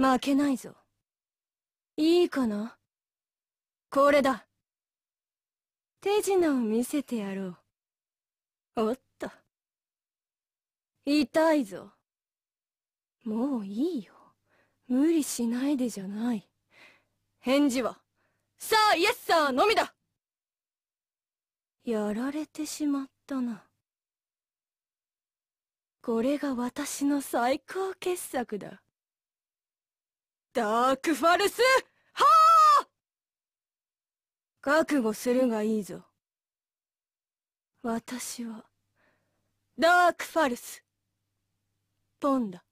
負けないぞ。いいかなこれだ。手品を見せてやろう。おっと。痛いぞ。もういいよ。無理しないでじゃない。返事は、さあイエスサーのみだやられてしまったな。これが私の最高傑作だ。ダークファルス、はあ覚悟するがいいぞ。私は、ダークファルス、ポンだ。